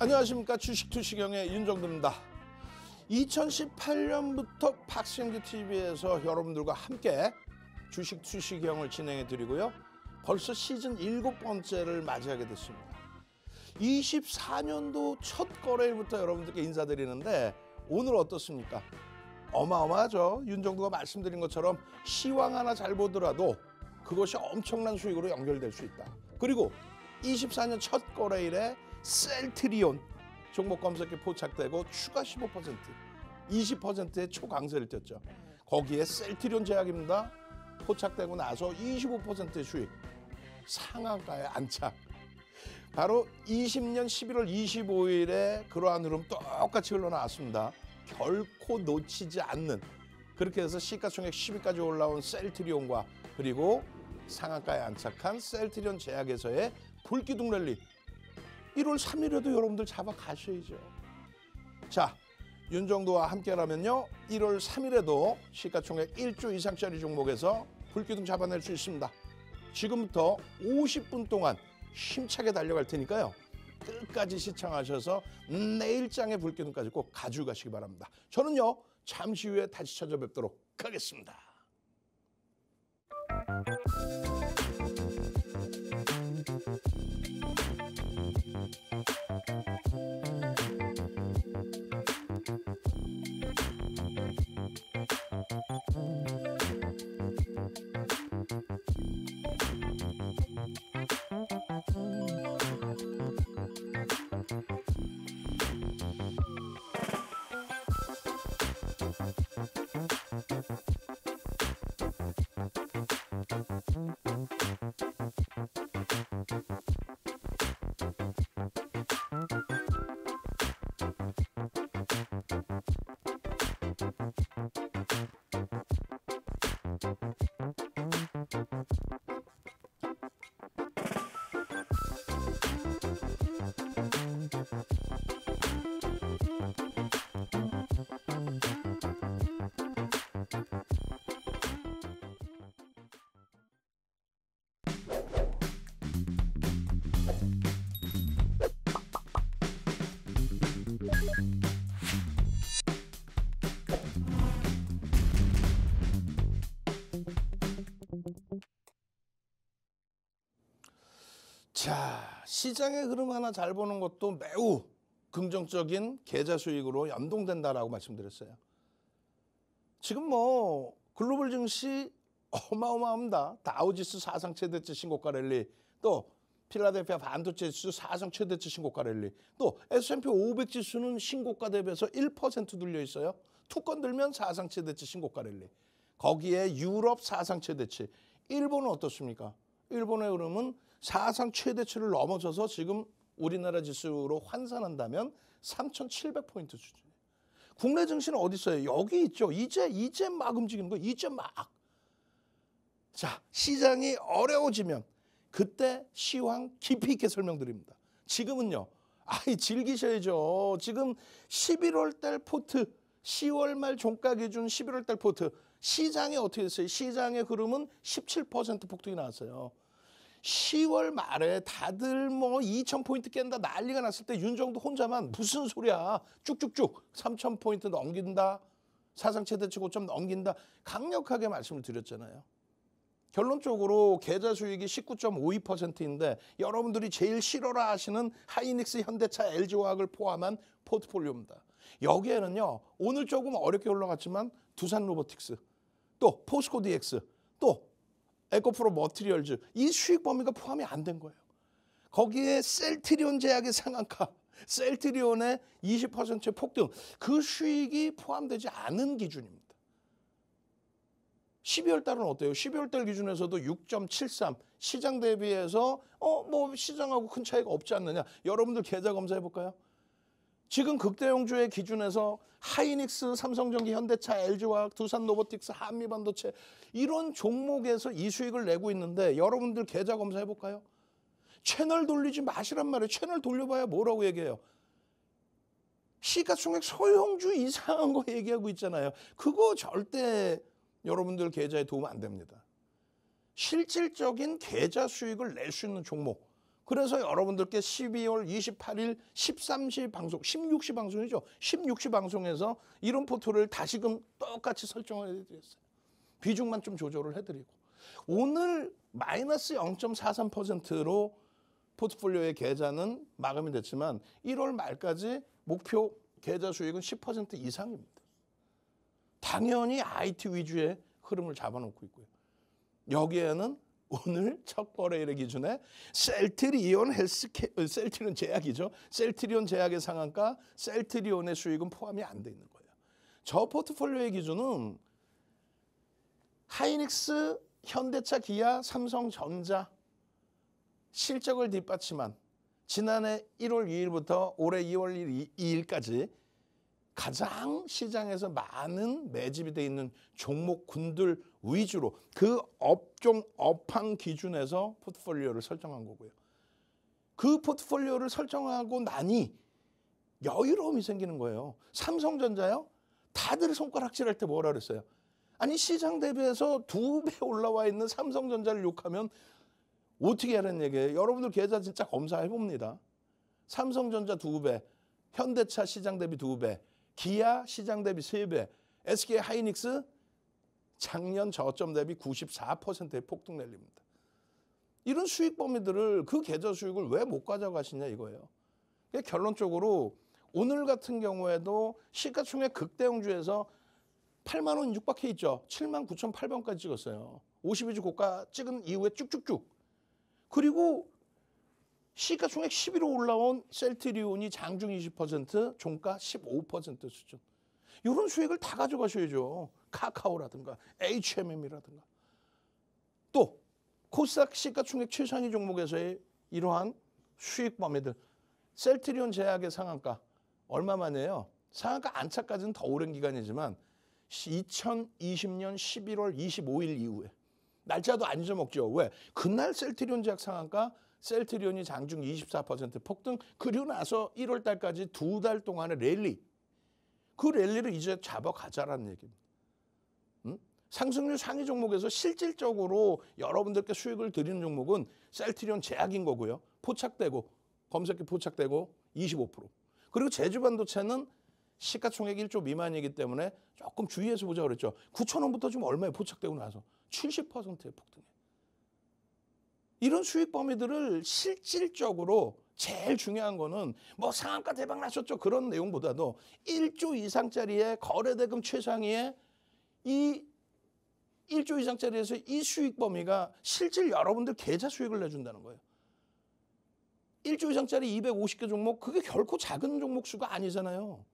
안녕하십니까 주식투시경의 윤정두입니다. 2018년부터 박신규 TV에서 여러분들과 함께 주식 투시경을 진행해 드리고요. 벌써 시즌 7번째를 맞이하게 됐습니다. 24년도 첫 거래일부터 여러분들께 인사드리는데 오늘 어떻습니까? 어마어마하죠. 윤정두가 말씀드린 것처럼 시황 하나 잘 보더라도 그것이 엄청난 수익으로 연결될 수 있다. 그리고 24년 첫 거래일에 셀트리온 종목 검색에 포착되고 추가 15% 20%의 초강세를 띄었죠. 거기에 셀트리온 제약입니다. 포착되고 나서 25%의 수익 상한가에 안착. 바로 20년 11월 25일에 그러한 흐름 똑같이 흘러나왔습니다. 결코 놓치지 않는 그렇게 해서 시가총액 10위까지 올라온 셀트리온과 그리고 상한가에 안착한 셀트리온 제약에서의 불기둥 랠리 1월 3일에도 여러분들 잡아가셔야죠. 자, 윤정도와 함께라면요. 1월 3일에도 시가총액 1조 이상짜리 종목에서 불기둥 잡아낼 수 있습니다. 지금부터 50분 동안 힘차게 달려갈 테니까요. 끝까지 시청하셔서 내일장의 불기둥까지 꼭 가져가시기 바랍니다. 저는요. 잠시 후에 다시 찾아뵙도록 하겠습니다. 자, 시장의 흐름 하나 잘 보는 것도 매우 긍정적인 계좌 수익으로 연동된다라고 말씀드렸어요. 지금 뭐 글로벌 증시 어마어마합니다. 다우지수 사상 최대치 신고가 랠리, 또 필라델피아 반도체 지수 사상 최대치 신고가 랠리, 또 S&P 500 지수는 신고가 대비해서 1%늘려 있어요. 투 건들면 사상 최대치 신고가 랠리. 거기에 유럽 사상 최대치. 일본은 어떻습니까? 일본의 흐름은 사상 최대치를 넘어져서 지금 우리나라 지수로 환산한다면 3,700포인트 수준. 국내 증시는 어디 있어요? 여기 있죠. 이제 이제 막 움직이는 거. 이제 막. 자, 시장이 어려워지면 그때 시황 깊이 있게 설명드립니다. 지금은요. 아이 즐기셔야죠. 지금 11월 달 포트 10월 말 종가 기준 11월 달 포트 시장이 어떻게 됐어요? 시장의 흐름은 17% 폭등이 나왔어요. 10월 말에 다들 뭐 2,000포인트 깬다 난리가 났을 때 윤정도 혼자만 무슨 소리야. 쭉쭉쭉 3,000포인트 넘긴다. 사상 최대치 고점 넘긴다. 강력하게 말씀을 드렸잖아요. 결론적으로 계좌 수익이 19.52%인데 여러분들이 제일 싫어라 하시는 하이닉스, 현대차, LG화학을 포함한 포트폴리오입니다. 여기에는요. 오늘 조금 어렵게 올라갔지만 두산 로보틱스, 또 포스코 DX, 또 에코프로 머트리얼즈 이 수익 범위가 포함이 안 된 거예요. 거기에 셀트리온 제약의 상한가, 셀트리온의 20%의 폭등 그 수익이 포함되지 않은 기준입니다. 12월 달은 어때요? 12월 달 기준에서도 6.73 시장 대비해서 어 뭐 시장하고 큰 차이가 없지 않느냐. 여러분들 계좌 검사해 볼까요? 지금 극대용주의 기준에서 하이닉스, 삼성전기, 현대차, LG화학, 두산로보틱스, 한미반도체 이런 종목에서 이수익을 내고 있는데 여러분들 계좌 검사해 볼까요? 채널 돌리지 마시란 말이에요. 채널 돌려봐야 뭐라고 얘기해요? 시가총액 소형주 이상한 거 얘기하고 있잖아요. 그거 절대 여러분들 계좌에 도움 안 됩니다. 실질적인 계좌 수익을 낼 수 있는 종목 그래서 여러분들께 12월 28일 13시 방송, 16시 방송이죠. 16시 방송에서 이런 포트를 다시금 똑같이 설정을 해드렸어요. 비중만 좀 조절을 해드리고. 오늘 마이너스 0.43%로 포트폴리오의 계좌는 마감이 됐지만 1월 말까지 목표 계좌 수익은 10% 이상입니다. 당연히 IT 위주의 흐름을 잡아놓고 있고요. 여기에는 오늘 첫월요일의 기준에 셀트리온 헬스케 어, 셀트리온 제약이죠. 셀트리온 제약의 상한가, 셀트리온의 수익은 포함이 안 돼 있는 거예요. 저 포트폴리오의 기준은 하이닉스, 현대차, 기아, 삼성전자 실적을 뒷받침한 지난해 1월 2일부터 올해 2월 2일까지 가장 시장에서 많은 매집이 돼 있는 종목군들 위주로 그 업종 업황 기준에서 포트폴리오를 설정한 거고요. 그 포트폴리오를 설정하고 나니 여유로움이 생기는 거예요. 삼성전자요? 다들 손가락질할 때 뭐라 그랬어요? 아니 시장 대비해서 두 배 올라와 있는 삼성전자를 욕하면 어떻게 하라는 얘기예요? 여러분들 계좌 진짜 검사해 봅니다. 삼성전자 두 배, 현대차 시장 대비 두 배, 기아 시장 대비 3배, SK 하이닉스 작년 저점 대비 94%의 폭등 내립니다 이런 수익 범위들을 그 계좌 수익을 왜 못 가져가시냐 이거예요. 그러니까 결론적으로 오늘 같은 경우에도 시가총액 극대형주에서 8만 원 육박해 있죠. 7만 9천8 0원까지 찍었어요. 52주 고가 찍은 이후에 쭉쭉쭉. 그리고 시가 총액 1 1호 올라온 셀트리온이 장중 20%, 종가 15% 수준. 이런 수익을 다 가져가셔야죠. 카카오라든가 HMM이라든가. 또 코스닥 시가총액 최상위 종목에서의 이러한 수익 범위들. 셀트리온 제약의 상한가 얼마만에요? 상한가 안착까지는 더 오랜 기간이지만 2020년 11월 25일 이후에 날짜도 안 잊어먹죠. 왜? 그날 셀트리온 제약 상한가 셀트리온이 장중 24% 폭등 그리고 나서 1월 달까지 두 달 동안의 랠리 그 랠리를 이제 잡아가자라는 얘기입니다. 상승률 상위 종목에서 실질적으로 여러분들께 수익을 드리는 종목은 셀트리온 제약인 거고요. 포착되고 검색기 포착되고 25% 그리고 제주반도체는 시가총액 1조 미만이기 때문에 조금 주의해서 보자 그랬죠. 9천 원부터 지금 얼마에 포착되고 나서 70%의 폭등이 이런 수익 범위들을 실질적으로 제일 중요한 거는 뭐 상한가 대박 나셨죠 그런 내용보다도 1조 이상짜리의 거래대금 최상위에 이 1조 이상짜리에서 이 수익 범위가 실질 여러분들 계좌 수익을 내준다는 거예요. 1조 이상짜리 250개 종목 그게 결코 작은 종목 수가 아니잖아요.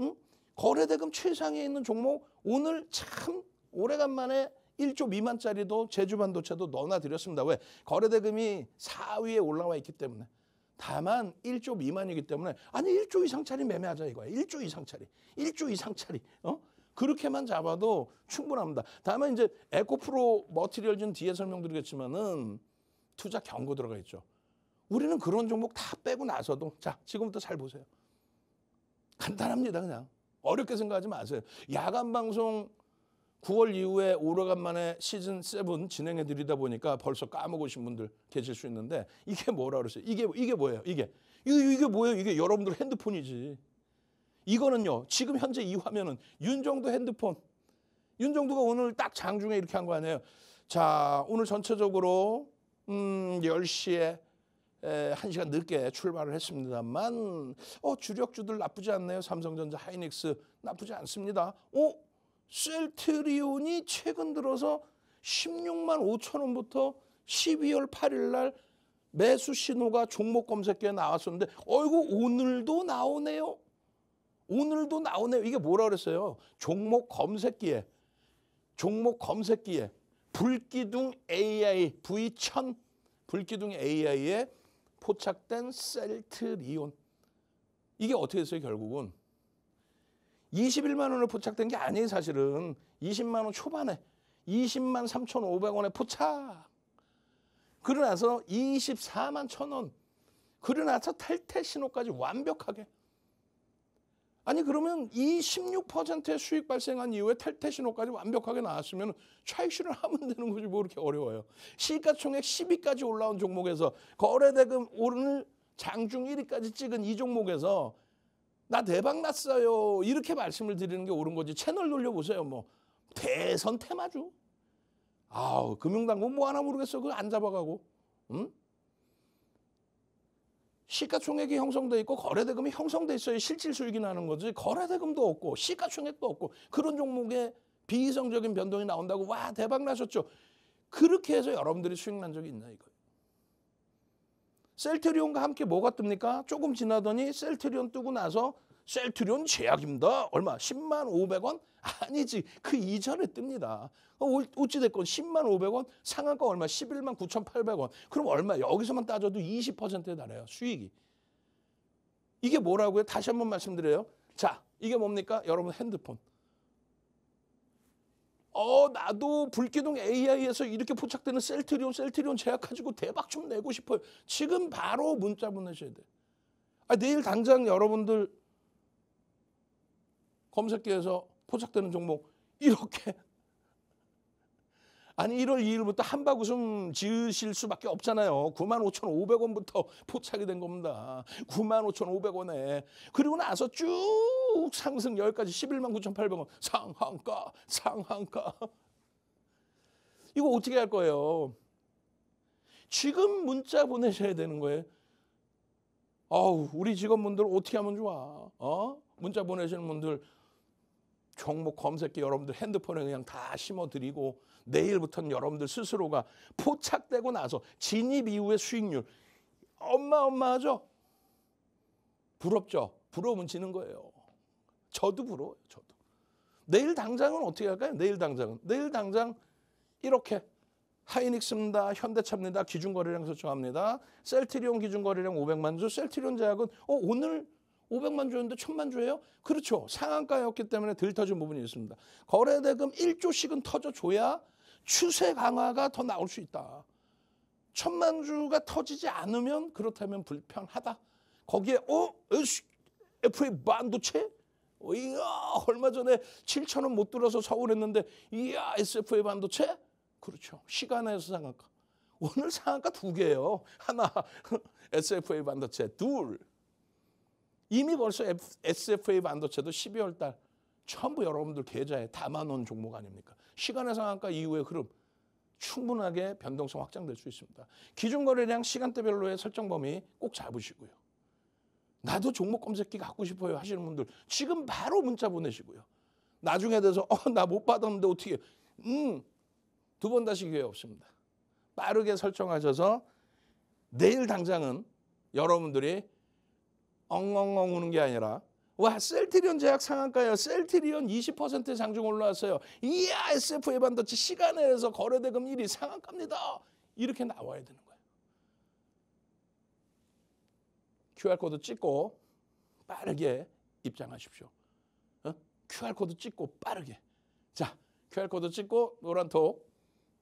응? 거래대금 최상위에 있는 종목 오늘 참 오래간만에 1조 미만짜리도 제주 반도체도 넣어놔드렸습니다. 왜? 거래대금이 4위에 올라와 있기 때문에. 다만 1조 미만이기 때문에 아니 1조 이상짜리 매매하자 이거야. 1조 이상짜리. 1조 이상짜리. 어? 그렇게만 잡아도 충분합니다. 다만 이제 에코프로 머티리얼 좀 뒤에 설명드리겠지만은 투자 경고 들어가 있죠. 우리는 그런 종목 다 빼고 나서도 자, 지금부터 잘 보세요. 간단합니다, 그냥. 어렵게 생각하지 마세요. 야간 방송 9월 이후에 오래간만에 시즌 7 진행해 드리다 보니까 벌써 까먹으신 분들 계실 수 있는데 이게 뭐라 그랬어요? 이게 이게 뭐예요? 이게 이게, 이게 뭐예요? 이게 여러분들 핸드폰이지. 이거는요. 지금 현재 이 화면은 윤정도 핸드폰. 윤정도가 오늘 딱 장중에 이렇게 한 거 아니에요. 자, 오늘 전체적으로 음, 10시에 에, 1시간 늦게 출발을 했습니다만 어, 주력주들 나쁘지 않네요. 삼성전자, 하이닉스 나쁘지 않습니다. 어, 셀트리온이 최근 들어서 16만 5천 원부터 12월 8일 날 매수 신호가 종목 검색기에 나왔었는데 어이구 오늘도 나오네요. 오늘도 나오네요. 이게 뭐라 그랬어요? 종목 검색기에 종목 검색기에 불기둥 AI V1000 불기둥 AI에 포착된 셀트리온 이게 어떻게 됐어요 결국은 21만 원에 포착된 게 아니에요, 사실은. 20만 원 초반에 20만 3,500원에 포착. 그러나서 24만 1원 그러나서 탈퇴 신호까지 완벽하게. 아니 그러면 이 16%의 수익 발생한 이후에 탈퇴 신호까지 완벽하게 나왔으면 차익 실현 하면 되는 거지 뭐 이렇게 어려워요. 시가총액 10위까지 올라온 종목에서 거래대금 오늘 장중 1위까지 찍은 이 종목에서 나 대박 났어요. 이렇게 말씀을 드리는 게 옳은 거지. 채널 돌려보세요. 뭐 대선 테마주. 아우 금융당국 뭐 하나 모르겠어. 그거 안 잡아가고. 응? 시가총액이 형성돼 있고 거래대금이 형성돼 있어야 실질 수익이 나는 거지. 거래대금도 없고 시가총액도 없고 그런 종목에 비이성적인 변동이 나온다고 와 대박 나셨죠. 그렇게 해서 여러분들이 수익 난 적이 있나 이거. 셀트리온과 함께 뭐가 뜹니까? 조금 지나더니 셀트리온 뜨고 나서 셀트리온 제약입니다. 얼마? 10만 500원? 아니지. 그 이전에 뜹니다. 어찌됐건 10만 500원, 상한가 얼마? 11만 9,800원. 그럼 얼마? 여기서만 따져도 20%에 달해요. 수익이. 이게 뭐라고요? 다시 한번 말씀드려요. 자, 이게 뭡니까? 여러분 핸드폰. 어 나도 불기둥 AI에서 이렇게 포착되는 셀트리온 셀트리온 제약 가지고 대박 좀 내고 싶어요. 지금 바로 문자 보내셔야 돼. 아 내일 당장 여러분들 검색기에서 포착되는 종목 이렇게 아니 1월 2일부터 한바구음 지으실 수밖에 없잖아요. 95,500원부터 포착이 된 겁니다. 95,500원에. 그리고 나서 쭉 상승 여기까지 119,800원. 상한가, 상한가. 이거 어떻게 할 거예요? 지금 문자 보내셔야 되는 거예요. 어우, 우리 직원분들 어떻게 하면 좋아? 어? 문자 보내시는 분들 종목 검색기 여러분들 핸드폰에 그냥 다 심어드리고 내일부터는 여러분들 스스로가 포착되고 나서 진입 이후의 수익률 엄마엄마하죠? 부럽죠? 부러움은 지는 거예요. 저도 부러워요. 저도. 내일 당장은 어떻게 할까요? 내일 당장은. 내일 당장 이렇게 하이닉스입니다. 현대차입니다. 기준거래량 설정합니다. 셀트리온 기준거래량 500만 주. 셀트리온 제약은 어, 오늘 500만 주였는데 1000만 주예요? 그렇죠. 상한가였기 때문에 들터진 부분이 있습니다. 거래대금 1조씩은 터져줘야 추세 강화가 더 나올 수 있다. 천만주가 터지지 않으면 그렇다면 불편하다. 거기에 어? FA 반도체? 이야 얼마 전에 7천 원못 들어서 서울했는데 이야 SFA 반도체? 그렇죠. 시간에서 상한가. 오늘 상한가 두 개예요. 하나 SFA 반도체 둘. 이미 벌써 F, SFA 반도체도 12월 달 전부 여러분들 계좌에 담아놓은 종목 아닙니까? 시간의 상한가 이후의 흐름 충분하게 변동성 확장될 수 있습니다. 기준거래량 시간대별로의 설정 범위 꼭 잡으시고요. 나도 종목 검색기 갖고 싶어요 하시는 분들 지금 바로 문자 보내시고요. 나중에 돼서 어, 나못 받았는데 어떻게 음, 두 번 다시 기회 없습니다. 빠르게 설정하셔서 내일 당장은 여러분들이 엉엉엉 우는 게 아니라 와 셀트리온 제약 상한가요. 셀트리온 20%의 상중 올라왔어요. 이야 SF 에반더치 시간 에서 거래대금 1위 상한가입니다. 이렇게 나와야 되는 거예요. QR코드 찍고 빠르게 입장하십시오. 어? QR코드 찍고 빠르게. 자 QR코드 찍고 노란톡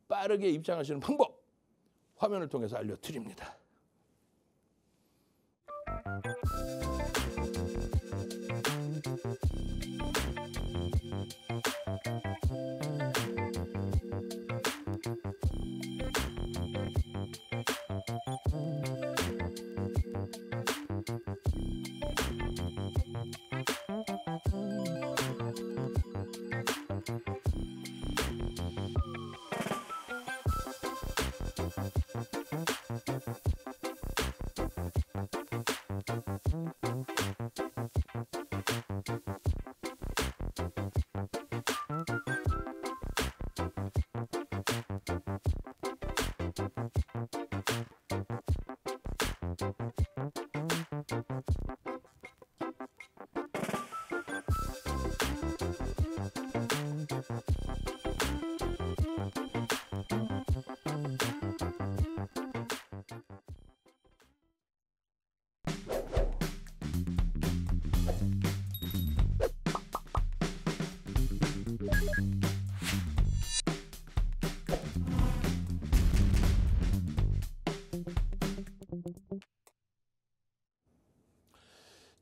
빠르게 입장하시는 방법 화면을 통해서 알려드립니다.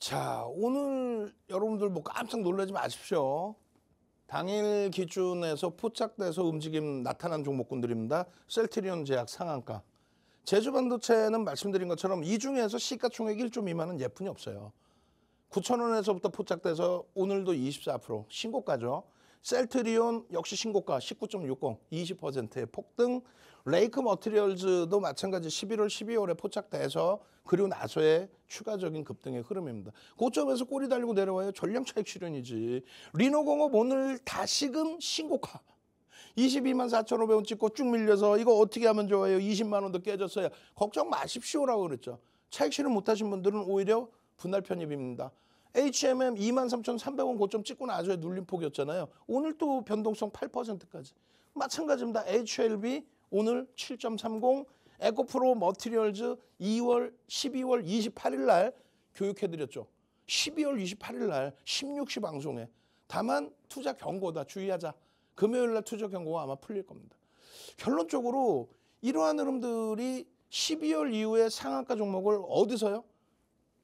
자, 오늘 여러분들 뭐 깜짝 놀라지 마십시오. 당일 기준에서 포착돼서 움직임 나타난 종목군들입니다. 셀트리온 제약 상한가. 제주 반도체는 말씀드린 것처럼 이 중에서 시가총액 1.2만 원 예쁜이 없어요. 9천 원에서부터 포착돼서 오늘도 24% 신고가죠. 셀트리온 역시 신고가 19.60, 20%의 폭등. 레이크 머티리얼즈도 마찬가지 11월, 12월에 포착돼서 그리고 나서의 추가적인 급등의 흐름입니다. 고점에서 꼬리 달리고 내려와요. 전량 차익 실현이지. 리노공업 오늘 다시금 신고가. 22만 4,500원 찍고 쭉 밀려서 이거 어떻게 하면 좋아요? 20만 원도 깨졌어요. 걱정 마십시오라고 그랬죠. 차익 실현 못하신 분들은 오히려 분할 편입입니다. HMM 23,300원 고점 찍고 나중에 눌림폭이었잖아요. 오늘 또 변동성 8%까지. 마찬가지입니다. HLB 오늘 7.30, 에코프로 머티리얼즈 2월 12월 28일 날 교육해 드렸죠. 12월 28일 날 16시 방송에 다만 투자 경고다 주의하자. 금요일 날 투자 경고가 아마 풀릴 겁니다. 결론적으로 이러한 흐름들이 12월 이후에 상한가 종목을 어디서요?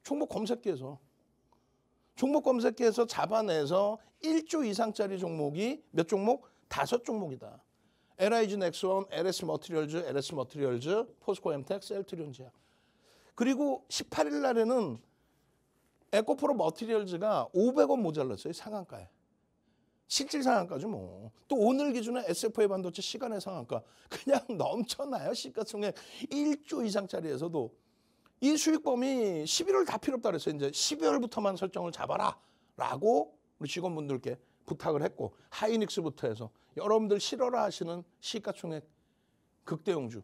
종목 검색기에서 종목 검색해서 잡아내서 1조 이상짜리 종목이 몇 종목? 다섯 종목이다. LIG 넥스원, LS 머트리얼즈, LS 머트리얼즈, 포스코 엠텍스, 트리온지아 그리고 18일 날에는 에코프로 머티리얼즈가 500원 모자랐어요. 상한가에. 실질 상한가죠 뭐. 또 오늘 기준에 SFA 반도체 시간의 상한가. 그냥 넘쳐나요. 시가총액 1조 이상짜리에서도 이수익범이 11월 다 필요 없다 그래서 이제 12월부터만 설정을 잡아라 라고 우리 직원분들께 부탁을 했고 하이닉스부터 해서 여러분들 싫어라 하시는 시가총액 극대용주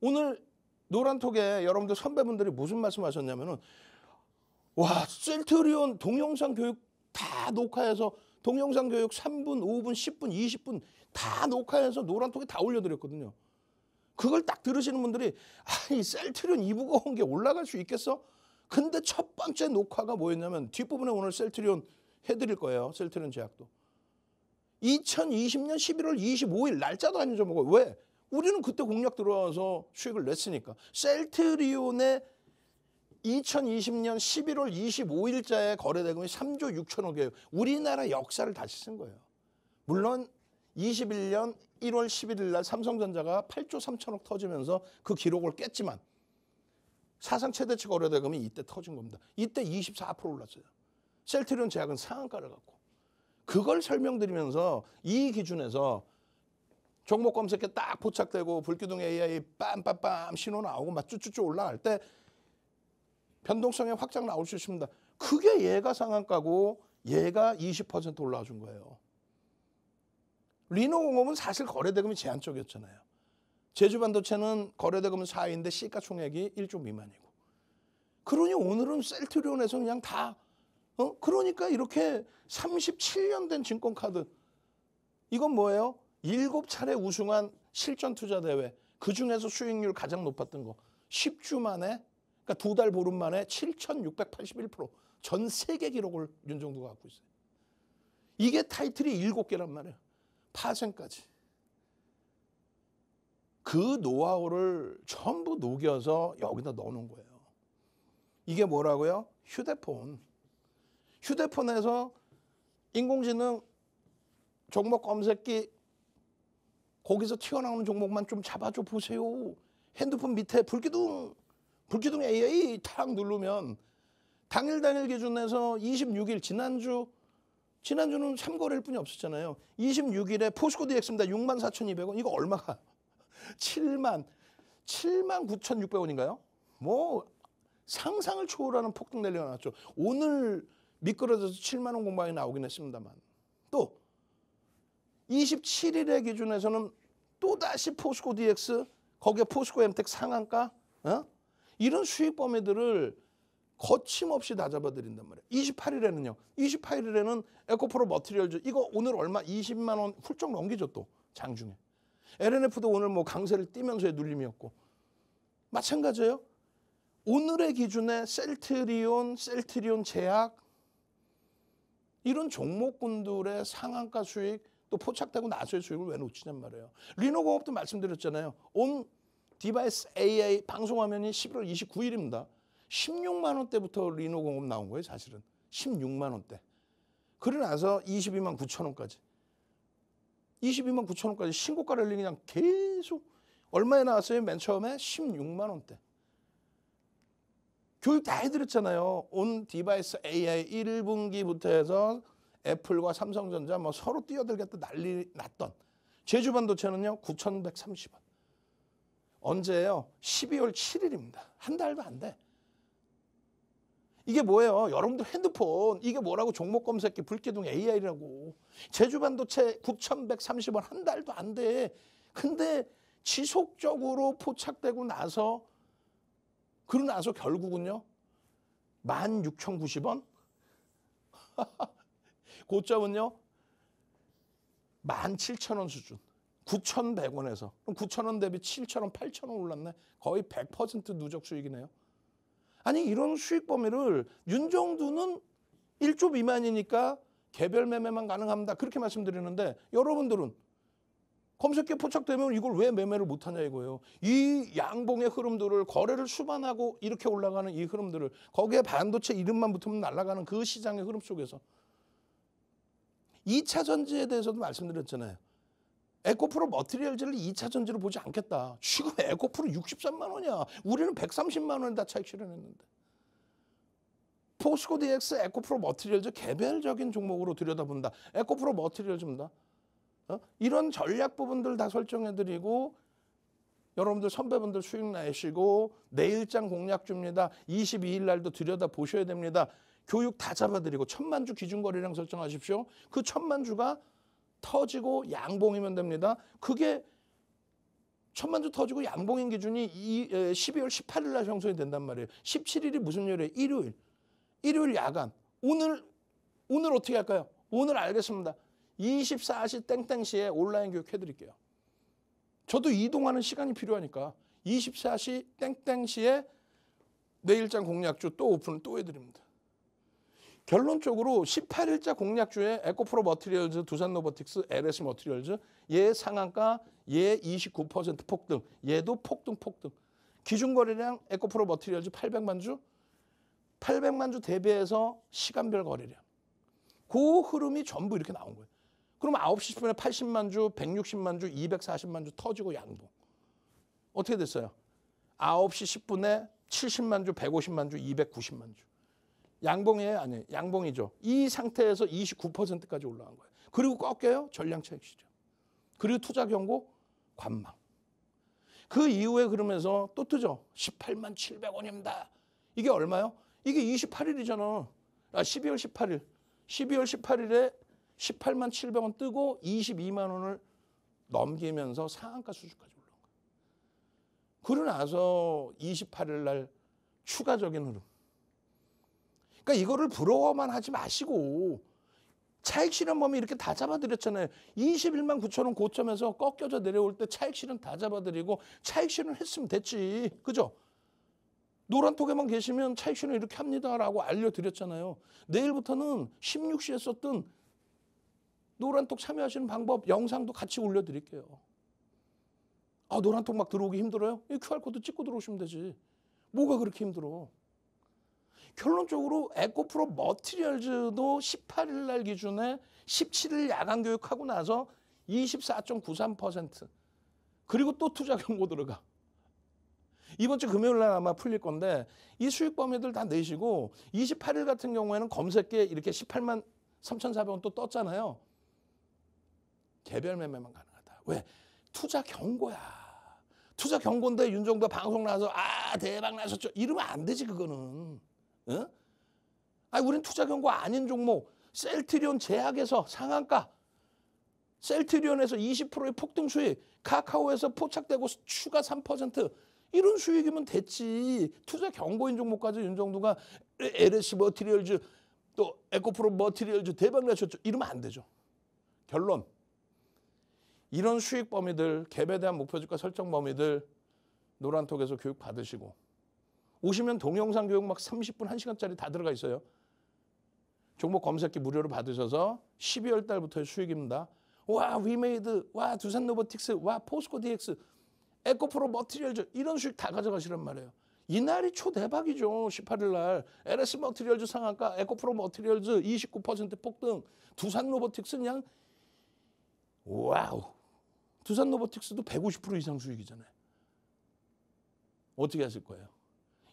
오늘 노란톡에 여러분들 선배분들이 무슨 말씀 하셨냐면은 와 셀트리온 동영상 교육 다 녹화해서 동영상 교육 3분, 5분, 10분, 20분 다 녹화해서 노란톡에 다 올려드렸거든요. 그걸 딱 들으시는 분들이 아니 셀트리온 이 무거운 게 올라갈 수 있겠어? 근데 첫 번째 녹화가 뭐였냐면 뒷부분에 오늘 셀트리온 해드릴 거예요. 셀트리온 제약도. 2020년 11월 25일 날짜도 안잊어먹어 왜? 우리는 그때 공략 들어와서 수익을 냈으니까. 셀트리온의 2020년 11월 25일자에 거래대금이 3조 6천억이에요. 우리나라 역사를 다시 쓴 거예요. 물론 21년 1월 11일 날 삼성전자가 8조 3천억 터지면서 그 기록을 깼지만 사상 최대치 거래대금이 이때 터진 겁니다. 이때 24% 올랐어요. 셀트리온 제약은 상한가를 갖고 그걸 설명드리면서 이 기준에서 종목 검색에 딱 포착되고 불기둥 AI 빰빰빰 신호 나오고 막 쭈쭈쭈 올라갈 때 변동성의 확장 나올 수 있습니다. 그게 얘가 상한가고 얘가 20% 올라와 준 거예요. 리노공업은 사실 거래대금이 제한적이었잖아요. 제주반도체는 거래대금은 4위인데 시가총액이 1조 미만이고. 그러니 오늘은 셀트리온에서 그냥 다 어? 그러니까 이렇게 37년 된 증권카드 이건 뭐예요? 7차례 우승한 실전 투자 대회 그 중에서 수익률 가장 높았던 거 10주 만에 그러니까 두 달 보름 만에 7,681%전 세계 기록을 윤종두가 갖고 있어요. 이게 타이틀이 7개란 말이에요. 파생까지. 그 노하우를 전부 녹여서 여기다 넣는 거예요. 이게 뭐라고요? 휴대폰. 휴대폰에서 인공지능 종목 검색기 거기서 튀어나오는 종목만 좀 잡아줘 보세요. 핸드폰 밑에 불기둥, 불기둥 AA 탁 누르면 당일 당일 기준에서 26일 지난주 지난주는 3거래일 뿐이 없었잖아요. 26일에 포스코드 엑스입니다. 64,200원. 이거 얼마가? 7만, 7만 9,600원인가요? 뭐 상상을 초월하는 폭등 내려가나죠 오늘 미끄러져서 7만 원 공방이 나오긴 했습니다만. 또 27일의 기준에서는 또다시 포스코 DX 거기에 포스코 엠텍 상한가 어? 이런 수익 범위들을 거침없이 다 잡아들인단 말이에요. 28일에는요. 28일에는 에코프로 머티리얼즈 이거 오늘 얼마 20만 원 훌쩍 넘기죠 또 장중에. LNF도 오늘 뭐 강세를 띠면서의 눌림이었고 마찬가지예요. 오늘의 기준에 셀트리온, 셀트리온 제약 이런 종목군들의 상한가 수익 또 포착되고 나서의 수익을 왜 놓치냔 말이에요. 리노공업도 말씀드렸잖아요. 온 디바이스 AA 방송화면이 11월 29일입니다. 16만 원대부터 리노 공업 나온 거예요, 사실은. 16만 원대. 그러고 나서 22만 9천 원까지. 22만 9천 원까지 신고가를 그냥 계속 얼마에 나왔어요? 맨 처음에 16만 원대. 교육 다 해드렸잖아요. 온 디바이스 AI 1분기부터 해서 애플과 삼성전자 뭐 서로 뛰어들겠다 난리 났던 제주 반도체는요 9,130원. 언제예요? 12월 7일입니다. 한 달도 안 돼. 이게 뭐예요? 여러분들 핸드폰 이게 뭐라고 종목 검색기 불기둥 AI라고 제주 반도체 9,130원 한 달도 안 돼. 근데 지속적으로 포착되고 나서 그러고 나서 결국은요. 16,090원? 고점은요. 17,000원 수준. 9,100원에서. 그럼 9,000원 대비 7,000원, 8,000원 올랐네. 거의 100% 누적 수익이네요. 아니 이런 수익 범위를 윤정두는 1조 미만이니까 개별 매매만 가능합니다. 그렇게 말씀드리는데 여러분들은 검색해 포착되면 이걸 왜 매매를 못하냐 이거예요. 이 양봉의 흐름들을 거래를 수반하고 이렇게 올라가는 이 흐름들을 거기에 반도체 이름만 붙으면 날아가는 그 시장의 흐름 속에서 2차 전지에 대해서도 말씀드렸잖아요. 에코프로 머티리얼즈를 2차 전지로 보지 않겠다. 지금 에코프로 63만 원이야. 우리는 130만 원에 다 차익 실현했는데. 포스코 DX 에코프로 머티리얼즈 개별적인 종목으로 들여다본다. 에코프로 머티리얼즈입니다. 어? 이런 전략 부분들 다 설정해드리고 여러분들 선배분들 수익 내시고 내일장 공략 줍니다. 22일 날도 들여다보셔야 됩니다. 교육 다 잡아드리고 천만 주 기준거래량 설정하십시오. 그 천만 주가 터지고 양봉이면 됩니다. 그게 천만주 터지고 양봉인 기준이 12월 18일 날 형성이 된단 말이에요. 17일이 무슨 요일이에요? 일요일. 일요일 야간. 오늘 오늘 어떻게 할까요? 오늘 알겠습니다. 24시 땡땡시에 온라인 교육 해드릴게요. 저도 이동하는 시간이 필요하니까 24시 땡땡시에 내 일장 공략주 또오픈또 해드립니다. 결론적으로 18일자 공략주에 에코프로 머티리얼즈, 두산 로보틱스, LS 머티리얼즈 얘 상한가 얘 29% 폭등 얘도 폭등 폭등 기준거래량 에코프로 머티리얼즈 800만 주 800만 주 대비해서 시간별 거래량 그 흐름이 전부 이렇게 나온 거예요. 그럼 9시 10분에 80만 주, 160만 주, 240만 주 터지고 양봉. 어떻게 됐어요? 9시 10분에 70만 주, 150만 주, 290만 주. 양봉이에요? 아니 양봉이죠. 이 상태에서 29%까지 올라간 거예요. 그리고 꺾여요? 전량차익 시죠 그리고 투자 경고 관망. 그 이후에 그러면서 또 뜨죠. 18만 700원입니다. 이게 얼마요? 이게 28일이잖아. 아, 12월 18일. 12월 18일에 18만 700원 뜨고 22만 원을 넘기면서 상한가 수준까지 올라온 거예요. 그러고 나서 28일 날 추가적인 흐름. 그러니까 이거를 부러워만 하지 마시고 차익 실현 범위 이렇게 다 잡아드렸잖아요. 21만 9천 원 고점에서 꺾여져 내려올 때 차익 실현 다 잡아드리고 차익 실현 했으면 됐지. 그죠? 노란 톡에만 계시면 차익 실현 이렇게 합니다라고 알려드렸잖아요. 내일부터는 16시에 썼던 노란 톡 참여하시는 방법 영상도 같이 올려드릴게요. 아, 노란 톡막 들어오기 힘들어요? 이 QR코드 찍고 들어오시면 되지. 뭐가 그렇게 힘들어? 결론적으로 에코프로 머티리얼즈도 18일 날 기준에 17일 야간 교육하고 나서 24.93% 그리고 또 투자 경고 들어가. 이번 주 금요일 날 아마 풀릴 건데 이 수익 범위들 다 내시고 28일 같은 경우에는 검색기에 이렇게 18만 3,400원 또 떴잖아요. 개별 매매만 가능하다. 왜? 투자 경고야. 투자 경고인데 윤종도 방송 나서 와아 대박 나셨죠. 이러면 안 되지 그거는. 어? 아 우린 투자 경고 아닌 종목. 셀트리온 제약에서 상한가. 셀트리온에서 20%의 폭등 수익. 카카오에서 포착되고 추가 3%. 이런 수익이면 됐지. 투자 경고인 종목까지 윤정두가 LS 머티리얼즈 또 에코프로 머티리얼즈 대박 나셨죠. 이러면 안 되죠. 결론. 이런 수익 범위들, 갭에 대한 목표 주가 설정 범위들 노란톡에서 교육 받으시고 오시면 동영상 교육 막 30분, 1시간짜리 다 들어가 있어요. 종목 검색기 무료로 받으셔서 12월 달부터의 수익입니다. 와, 위메이드, 와, 두산 로보틱스, 와, 포스코 DX, 에코프로 머티리얼즈 이런 수익 다 가져가시란 말이에요. 이날이 초대박이죠. 18일 날 LS 머티리얼즈 상한가, 에코프로 머티리얼즈 29% 폭등, 두산 로보틱스 그냥 와우. 두산 로보틱스도 150% 이상 수익이잖아요. 어떻게 하실 거예요?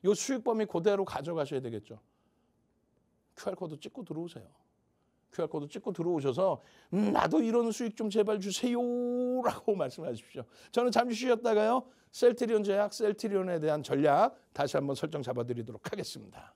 이 수익 범위 그대로 가져가셔야 되겠죠. QR코드 찍고 들어오세요. QR코드 찍고 들어오셔서 음, 나도 이런 수익 좀 제발 주세요라고 말씀하십시오. 저는 잠시 쉬었다가요. 셀트리온 제약, 셀트리온에 대한 전략 다시 한번 설정 잡아드리도록 하겠습니다.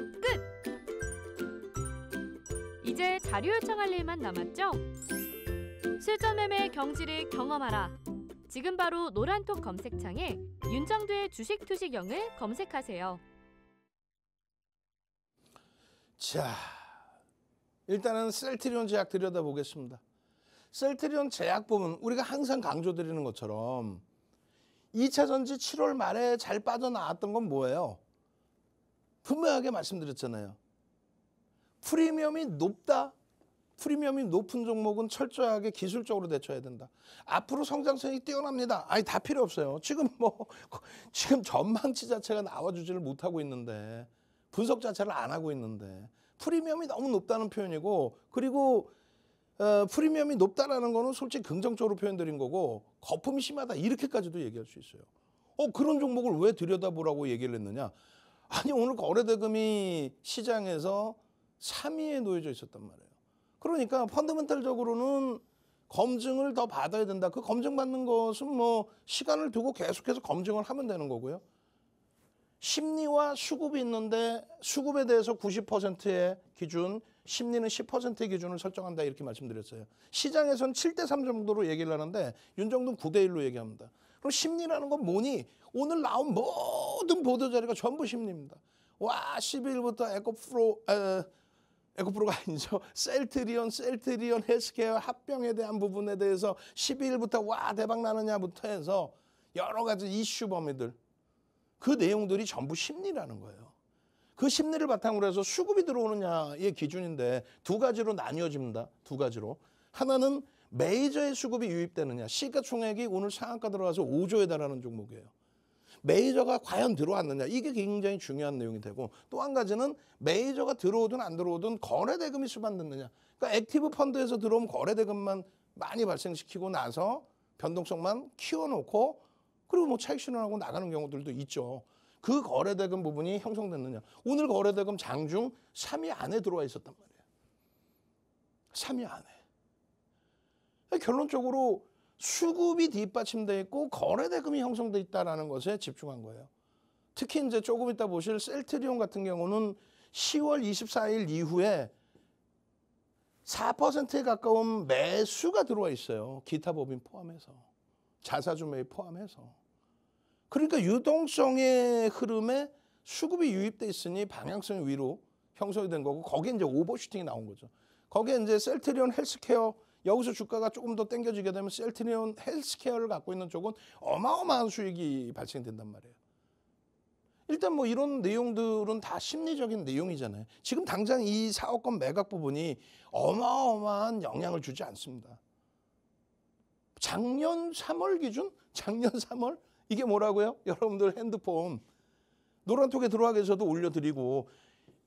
이제 자료 요청할 일만 남았죠? 실전 매매 경지를 경험하라. 지금 바로 노란톡 검색창에 윤정두의 주식 투시경을 검색하세요. 자, 일단은 셀트리온 제약 들여다보겠습니다. 셀트리온 제약 보면 우리가 항상 강조드리는 것처럼 2차 전지 7월 말에 잘 빠져나왔던 건 뭐예요? 분명하게 말씀드렸잖아요. 프리미엄이 높다. 프리미엄이 높은 종목은 철저하게 기술적으로 대처해야 된다. 앞으로 성장성이 뛰어납니다. 아니 다 필요 없어요. 지금 뭐 지금 전망치 자체가 나와주지를 못하고 있는데 분석 자체를 안 하고 있는데 프리미엄이 너무 높다는 표현이고 그리고 어, 프리미엄이 높다라는 거는 솔직히 긍정적으로 표현드린 거고 거품이 심하다 이렇게까지도 얘기할 수 있어요. 어 그런 종목을 왜 들여다보라고 얘기를 했느냐? 아니 오늘 거래대금이 시장에서 3위에 놓여져 있었단 말이에요. 그러니까 펀더멘탈적으로는 검증을 더 받아야 된다. 그 검증 받는 것은 뭐 시간을 두고 계속해서 검증을 하면 되는 거고요. 심리와 수급이 있는데 수급에 대해서 90%의 기준, 심리는 10%의 기준을 설정한다 이렇게 말씀드렸어요. 시장에서는 7대 3 정도로 얘기를 하는데 윤정동 9대 1로 얘기합니다. 그럼 심리라는 건 뭐니? 오늘 나온 모든 보도 자료가 전부 심리입니다. 와, 1 2일부터 에코프로 에, 에코프로가 아니죠. 셀트리온, 셀트리온 헬스케어 합병에 대한 부분에 대해서 12일부터 와 대박 나느냐부터 해서 여러 가지 이슈 범위들 그 내용들이 전부 심리라는 거예요. 그 심리를 바탕으로 해서 수급이 들어오느냐의 기준인데 두 가지로 나뉘어집니다. 두 가지로. 하나는 메이저의 수급이 유입되느냐. 시가총액이 오늘 상한가 들어가서 5조에 달하는 종목이에요. 메이저가 과연 들어왔느냐 이게 굉장히 중요한 내용이 되고 또 한 가지는 메이저가 들어오든 안 들어오든 거래 대금이 수반됐느냐 그러니까 액티브 펀드에서 들어온 거래 대금만 많이 발생시키고 나서 변동성만 키워놓고 그리고 뭐 차익 실현하고 나가는 경우들도 있죠. 그 거래 대금 부분이 형성됐느냐. 오늘 거래 대금 장중 3위 안에 들어와 있었단 말이에요. 3위 안에. 결론적으로 수급이 뒷받침돼 있고 거래대금이 형성돼 있다라는 것에 집중한 거예요. 특히 이제 조금 이따 보실 셀트리온 같은 경우는 10월 24일 이후에 4%에 가까운 매수가 들어와 있어요. 기타 법인 포함해서. 자사주 매입 포함해서. 그러니까 유동성의 흐름에 수급이 유입돼 있으니 방향성 위로 형성이 된 거고 거기에 이제 오버슈팅이 나온 거죠. 거기에 이제 셀트리온 헬스케어 여기서 주가가 조금 더 땡겨지게 되면 셀트리온 헬스케어를 갖고 있는 쪽은 어마어마한 수익이 발생된단 말이에요. 일단 뭐 이런 내용들은 다 심리적인 내용이잖아요. 지금 당장 이 사업권 매각 부분이 어마어마한 영향을 주지 않습니다. 작년 3월 기준 작년 3월 이게 뭐라고요? 여러분들 핸드폰 노란톡에 들어와 계셔도 올려드리고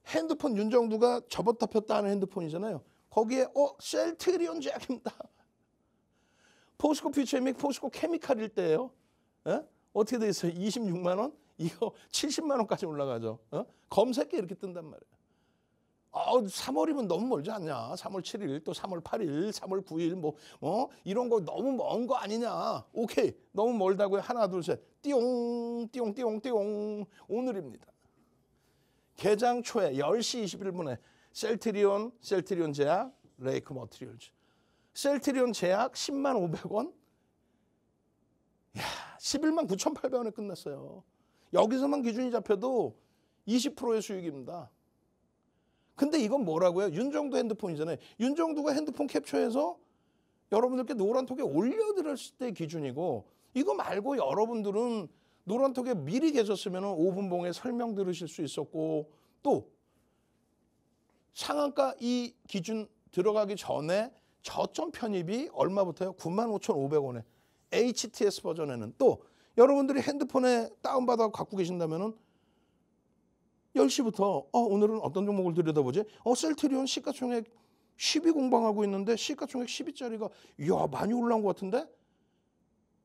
핸드폰 윤정두가 접었다 폈다 하는 핸드폰이잖아요. 거기에 어 셀트리온 제약입니다. 포스코 퓨처믹 포스코 케미칼일 때예요. 에? 예? 어떻게 돼 있어요? 26만 원? 이거 70만 원까지 올라가죠. 어? 예? 검색에 이렇게 뜬단 말이에요. 어, 3월이면 너무 멀지 않냐. 3월 7일, 또 3월 8일, 3월 9일, 뭐, 어? 이런 거 너무 먼 거 아니냐. 오케이. 너무 멀다고요. 하나, 둘, 셋. 띠용, 띠용, 띠용, 띠용. 오늘입니다. 개장 초에 10시 21분에 셀트리온, 셀트리온 제약, 레이크 머트리얼즈. 셀트리온 제약 10만 500원? 야, 11만 9,800원에 끝났어요. 여기서만 기준이 잡혀도 20%의 수익입니다. 근데 이건 뭐라고요? 윤정도 핸드폰이잖아요. 윤정도가 핸드폰 캡처해서 여러분들께 노란톡에 올려드렸을 때 기준이고 이거 말고 여러분들은 노란톡에 미리 계셨으면 5분봉에 설명 들으실 수 있었고 또 상한가 이 기준 들어가기 전에 저점 편입이 얼마부터요? 95,500원에 HTS 버전에는 또 여러분들이 핸드폰에 다운받아 갖고 계신다면은 10시부터 어 오늘은 어떤 종목을 들여다보지? 어 셀트리온 시가총액 10이 공방하고 있는데 시가총액 10위짜리가 이야 많이 올라온 것 같은데?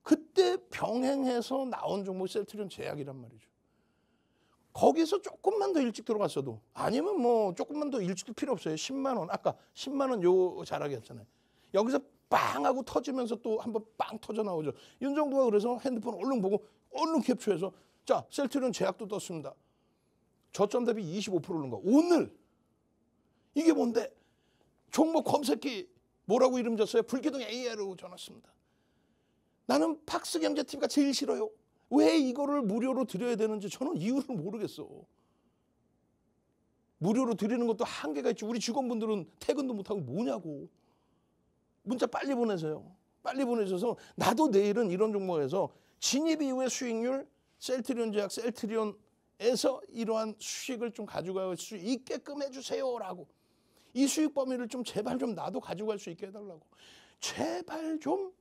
그때 병행해서 나온 종목이 셀트리온 제약이란 말이죠. 거기서 조금만 더 일찍 들어갔어도 아니면 뭐 조금만 더 일찍도 필요 없어요. 10만 원 아까 10만 원 요 자락이 었잖아요 여기서 빵 하고 터지면서 또 한번 빵 터져 나오죠. 윤정부가 그래서 핸드폰 얼른 보고 얼른 캡처해서 자 셀트리온 제약도 떴습니다. 저점 대비 25% 오른 거 오늘 이게 뭔데 종목 검색기 뭐라고 이름 졌어요? 불기둥 AI로 전했습니다. 화 나는 팍스 경제팀가 제일 싫어요. 왜 이거를 무료로 드려야 되는지 저는 이유를 모르겠어. 무료로 드리는 것도 한계가 있지. 우리 직원분들은 퇴근도 못하고 뭐냐고. 문자 빨리 보내세요. 빨리 보내셔서 나도 내일은 이런 종목에서 진입 이후의 수익률 셀트리온 제약 셀트리온에서 이러한 수익을 좀 가져갈 수 있게끔 해주세요라고 이 수익 범위를 좀 제발 좀 나도 가져갈 수 있게 해달라고 제발 좀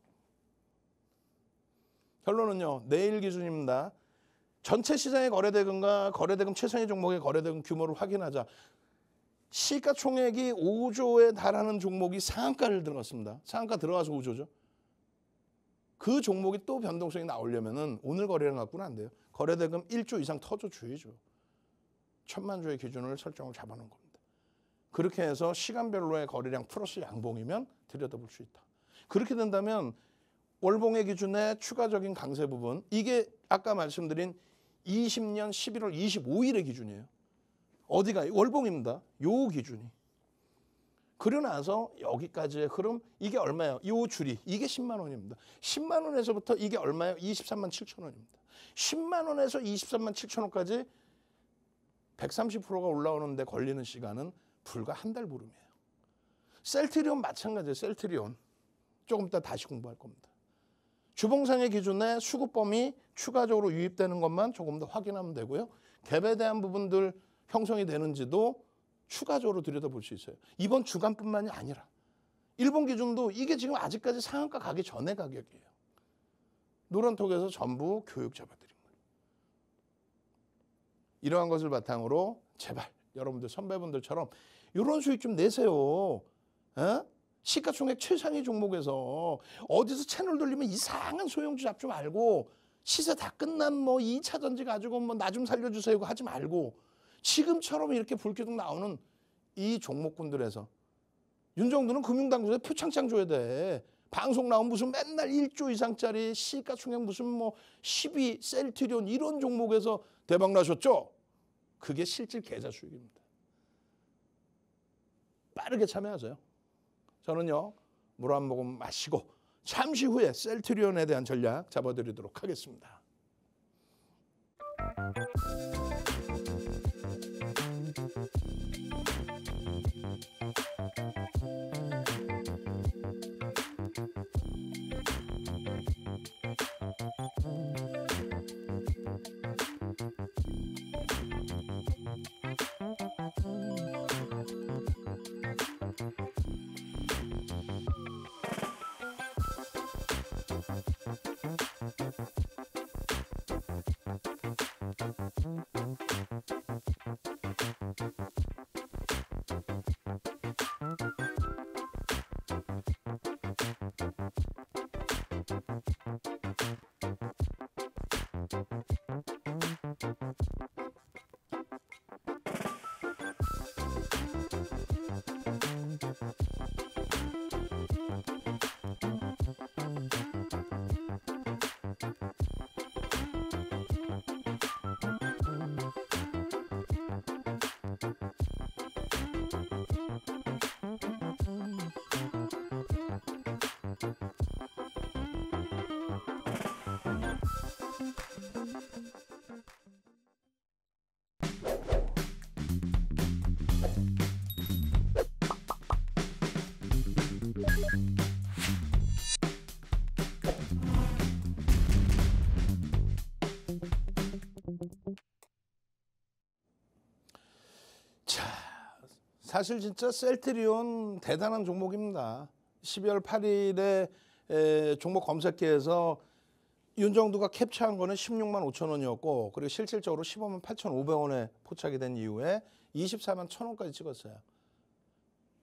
결론은요. 내일 기준입니다. 전체 시장의 거래대금과 거래대금 최상위 종목의 거래대금 규모를 확인하자. 시가총액이 5조에 달하는 종목이 상한가를 들어갔습니다. 상한가 들어가서 5조죠. 그 종목이 또 변동성이 나오려면은 오늘 거래량 갖고는 안 돼요. 거래대금 1조 이상 터져 줘야죠. 천만 조의 기준을 설정을 잡아놓은 겁니다. 그렇게 해서 시간별로의 거래량 플러스 양봉이면 들여다볼 수 있다. 그렇게 된다면 월봉의 기준에 추가적인 강세 부분 이게 아까 말씀드린 20년 11월 25일의 기준이에요. 어디가 월봉입니다. 요 기준이. 그러고 나서 여기까지의 흐름 이게 얼마예요? 요 줄이 이게 10만 원입니다. 10만 원에서부터 이게 얼마예요? 23만 7천 원입니다. 10만 원에서 23만 7천 원까지 130%가 올라오는데 걸리는 시간은 불과 한 달 보름이에요. 셀트리온 마찬가지예요. 셀트리온. 조금 이따 다시 공부할 겁니다. 주봉상의 기준에 수급범위 추가적으로 유입되는 것만 조금 더 확인하면 되고요. 갭에 대한 부분들 형성이 되는지도 추가적으로 들여다볼 수 있어요. 이번 주간뿐만이 아니라 일본 기준도 이게 지금 아직까지 상한가 가기 전에 가격이에요. 노란톡에서 전부 교육 잡아드린 거예요. 이러한 것을 바탕으로 제발 여러분들 선배분들처럼 이런 수익 좀 내세요. 에? 시가총액 최상위 종목에서 어디서 채널 돌리면 이상한 소형주 잡지 말고 시세 다 끝난 뭐 2차 전지 가지고 뭐 나 좀 살려주세요 이거 하지 말고 지금처럼 이렇게 불기둥 나오는 이 종목군들에서 윤정도는 금융당국에 서 표창장 줘야 돼. 방송 나온 무슨 맨날 1조 이상짜리 시가총액 무슨 뭐 12, 셀트리온 이런 종목에서 대박 나셨죠? 그게 실질 계좌 수익입니다. 빠르게 참여하세요. 저는요, 물 한 모금 마시고 잠시 후에 셀트리온에 대한 전략 잡아드리도록 하겠습니다. 사실 진짜 셀트리온 대단한 종목입니다. 12월 8일에 에, 종목 검색기에서 윤정두가 캡처한 거는 16만 5천 원이었고 그리고 실질적으로 15만 8천 5백 원에 포착이 된 이후에 24만 1천 원까지 찍었어요.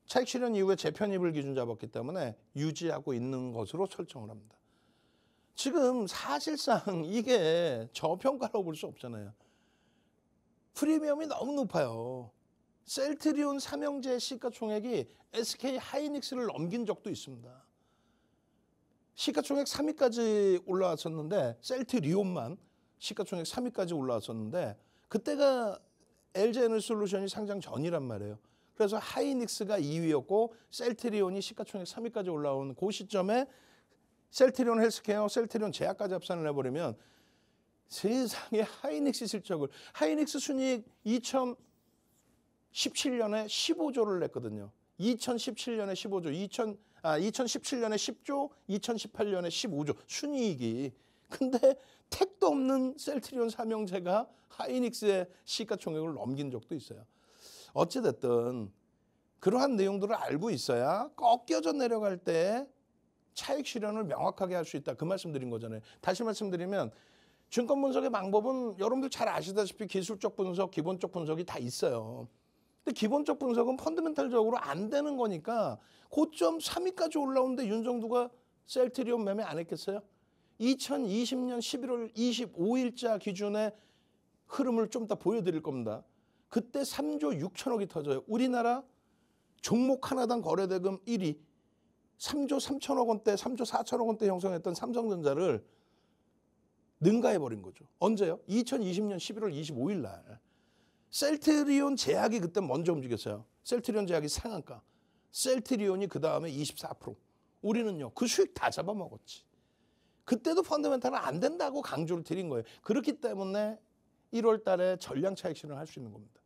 차익 실현 이후에 재편입을 기준 잡았기 때문에 유지하고 있는 것으로 설정을 합니다. 지금 사실상 이게 저평가라고 볼수 없잖아요. 프리미엄이 너무 높아요. 셀트리온 삼형제의 시가총액이 SK 하이닉스를 넘긴 적도 있습니다. 시가총액 3위까지 올라왔었는데 셀트리온만 시가총액 3위까지 올라왔었는데 그때가 LG에너솔루션이 상장 전이란 말이에요. 그래서 하이닉스가 2위였고 셀트리온이 시가총액 3위까지 올라온 그 시점에 셀트리온 헬스케어, 셀트리온 제약까지 합산을 해버리면 세상에 하이닉스 실적을 하이닉스 순이익 2천 17년에 15조를 냈거든요. 2017년에 15조, 2000, 아, 2017년에 10조, 2018년에 15조 순이익이. 근데 택도 없는 셀트리온 삼형제가 하이닉스의 시가총액을 넘긴 적도 있어요. 어찌됐든 그러한 내용들을 알고 있어야 꺾여져 내려갈 때 차익 실현을 명확하게 할 수 있다. 그 말씀드린 거잖아요. 다시 말씀드리면 증권 분석의 방법은 여러분들 잘 아시다시피 기술적 분석, 기본적 분석이 다 있어요. 근데 기본적 분석은 펀드멘탈적으로 안 되는 거니까 고점 3위까지 올라오는데 윤정두가 셀트리온 매매 안 했겠어요? 2020년 11월 25일자 기준의 흐름을 좀 더 보여드릴 겁니다. 그때 3조 6천억이 터져요. 우리나라 종목 하나당 거래대금 1위 3조 3천억 원대 3조 4천억 원대 형성했던 삼성전자를 능가해버린 거죠. 언제요? 2020년 11월 25일 날. 셀트리온 제약이 그때 먼저 움직였어요. 셀트리온 제약이 상한가. 셀트리온이 그 다음에 24%. 우리는요, 그 수익 다 잡아먹었지. 그때도 펀드멘탈은안 된다고 강조를 드린 거예요. 그렇기 때문에 1월 달에 전량 차익실현을 할 수 있는 겁니다.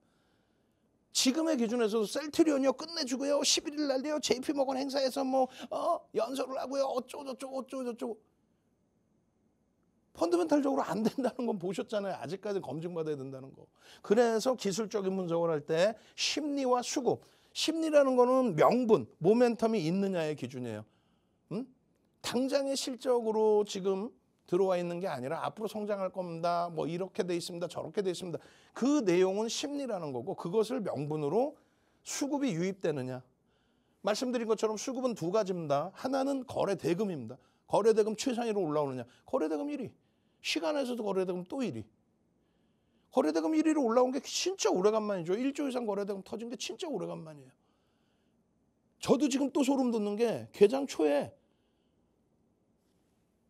지금의 기준에서도 셀트리온이요 끝내주고요. 11일 날요 j p 먹은 행사에서 뭐 어, 연설을 하고요. 어쩌고저쩌고 어쩌고저쩌고 펀드멘탈적으로 안 된다는 건 보셨잖아요. 아직까지 검증받아야 된다는 거. 그래서 기술적인 분석을 할 때 심리와 수급. 심리라는 거는 명분, 모멘텀이 있느냐의 기준이에요. 음? 당장의 실적으로 지금 들어와 있는 게 아니라 앞으로 성장할 겁니다. 뭐 이렇게 돼 있습니다. 저렇게 돼 있습니다. 그 내용은 심리라는 거고 그것을 명분으로 수급이 유입되느냐. 말씀드린 것처럼 수급은 두 가지입니다. 하나는 거래 대금입니다. 거래대금 최상위로 올라오느냐? 거래대금 1위. 시간에서도 거래대금 또 1위. 거래대금 1위로 올라온 게 진짜 오래간만이죠. 1조 이상 거래대금 터진 게 진짜 오래간만이에요. 저도 지금 또 소름 돋는 게 개장 초에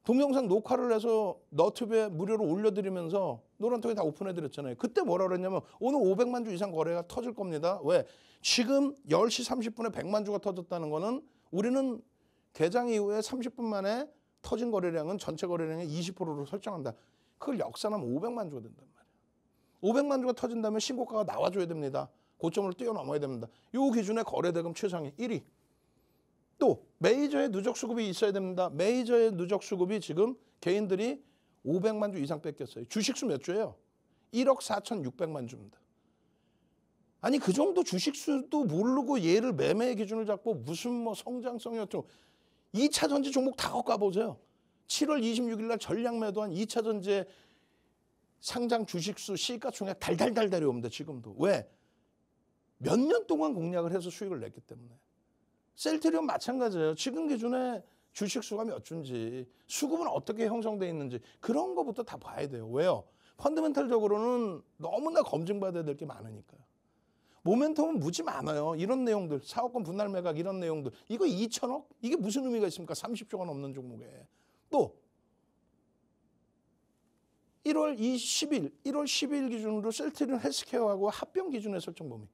동영상 녹화를 해서 너튜브에 무료로 올려드리면서 노란통에 다 오픈해드렸잖아요. 그때 뭐라 그랬냐면 오늘 500만 주 이상 거래가 터질 겁니다. 왜? 지금 10시 30분에 100만 주가 터졌다는 거는 우리는 개장 이후에 30분 만에 터진 거래량은 전체 거래량의 20%로 설정한다. 그걸 역산하면 500만 주가 된단 말이야. 500만 주가 터진다면 신고가가 나와줘야 됩니다. 고점을 뛰어넘어야 됩니다. 이기준에 거래대금 최상위 1위. 또 메이저의 누적 수급이 있어야 됩니다. 메이저의 누적 수급이 지금 개인들이 500만 주 이상 뺏겼어요. 주식수 몇 주예요? 1억 4,600만 주입니다. 아니 그 정도 주식수도 모르고 얘를 매매 기준을 잡고 무슨 뭐 성장성이었죠. 2차 전지 종목 다 갖고 와보세요. 7월 26일 날 전량 매도한 2차 전지 상장 주식수 시가총액 달달달 달이옵니다 지금도. 왜? 몇 년 동안 공략을 해서 수익을 냈기 때문에. 셀트리온 마찬가지예요. 지금 기준에 주식수가 몇 주인지 수급은 어떻게 형성돼 있는지 그런 거부터 다 봐야 돼요. 왜요? 펀드멘탈적으로는 너무나 검증받아야 될 게 많으니까요. 모멘텀은 무지 많아요. 이런 내용들, 사업권 분할 매각 이런 내용들. 이거 2천억? 이게 무슨 의미가 있습니까? 30조가 넘는 종목에. 또 1월 20일, 1월 10일 기준으로 셀트리온 헬스케어하고 합병 기준의 설정 범위.